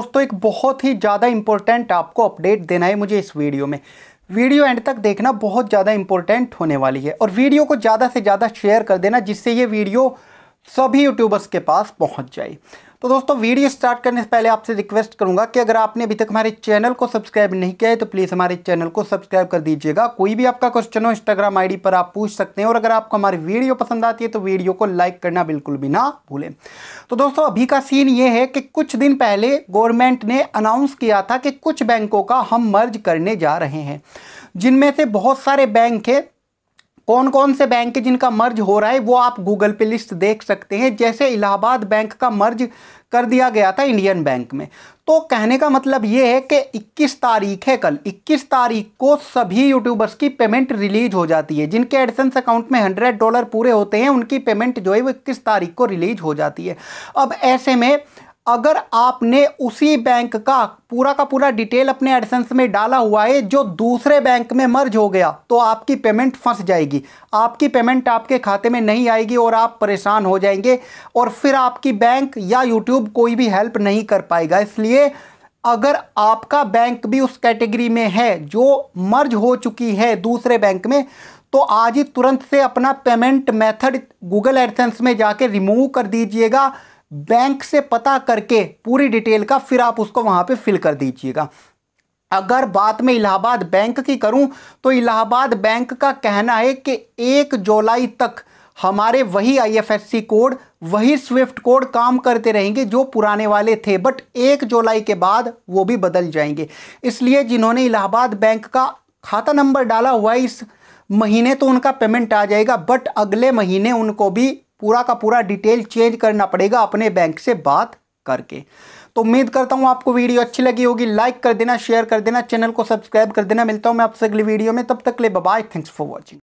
दोस्तों एक बहुत ही ज़्यादा इंपॉर्टेंट आपको अपडेट देना है मुझे इस वीडियो में वीडियो एंड तक देखना बहुत ज़्यादा इंपॉर्टेंट होने वाली है और वीडियो को ज़्यादा से ज़्यादा शेयर कर देना जिससे ये वीडियो सभी यूट्यूबर्स के पास पहुंच जाए तो दोस्तों वीडियो स्टार्ट करने से पहले आपसे रिक्वेस्ट करूंगा कि अगर आपने अभी तक हमारे चैनल को सब्सक्राइब नहीं किया है तो प्लीज़ हमारे चैनल को सब्सक्राइब कर दीजिएगा कोई भी आपका क्वेश्चन हो इंस्टाग्राम आईडी पर आप पूछ सकते हैं और अगर आपको हमारी वीडियो पसंद आती है तो वीडियो को लाइक करना बिल्कुल भी ना भूलें तो दोस्तों अभी का सीन ये है कि कुछ दिन पहले गवर्नमेंट ने अनाउंस किया था कि कुछ बैंकों का हम मर्ज करने जा रहे हैं जिनमें से बहुत सारे बैंक हैं कौन कौन से बैंक है जिनका मर्ज हो रहा है वो आप गूगल पे लिस्ट देख सकते हैं जैसे इलाहाबाद बैंक का मर्ज कर दिया गया था इंडियन बैंक में तो कहने का मतलब ये है कि 21 तारीख है कल 21 तारीख को सभी यूट्यूबर्स की पेमेंट रिलीज हो जाती है जिनके एडसेंस अकाउंट में 100 डॉलर पूरे होते हैं उनकी पेमेंट जो है वो 21 तारीख को रिलीज हो जाती है अब ऐसे में अगर आपने उसी बैंक का पूरा का पूरा डिटेल अपने एडसेंस में डाला हुआ है जो दूसरे बैंक में मर्ज हो गया तो आपकी पेमेंट फंस जाएगी आपकी पेमेंट आपके खाते में नहीं आएगी और आप परेशान हो जाएंगे और फिर आपकी बैंक या यूट्यूब कोई भी हेल्प नहीं कर पाएगा इसलिए अगर आपका बैंक भी उस कैटेगरी में है जो मर्ज हो चुकी है दूसरे बैंक में तो आज ही तुरंत से अपना पेमेंट मेथड गूगल एडसेंस में जाके रिमूव कर दीजिएगा बैंक से पता करके पूरी डिटेल का फिर आप उसको वहां पे फिल कर दीजिएगा अगर बात में इलाहाबाद बैंक की करूं तो इलाहाबाद बैंक का कहना है कि एक जुलाई तक हमारे वही आईएफएससी कोड वही स्विफ्ट कोड काम करते रहेंगे जो पुराने वाले थे बट एक जुलाई के बाद वो भी बदल जाएंगे इसलिए जिन्होंने इलाहाबाद बैंक का खाता नंबर डाला हुआ है इस महीने तो उनका पेमेंट आ जाएगा बट अगले महीने उनको भी पूरा का पूरा डिटेल चेंज करना पड़ेगा अपने बैंक से बात करके तो उम्मीद करता हूँ आपको वीडियो अच्छी लगी होगी लाइक कर देना शेयर कर देना चैनल को सब्सक्राइब कर देना मिलता हूँ मैं आपसे अगली वीडियो में तब तक ले बाय थैंक्स फॉर वॉचिंग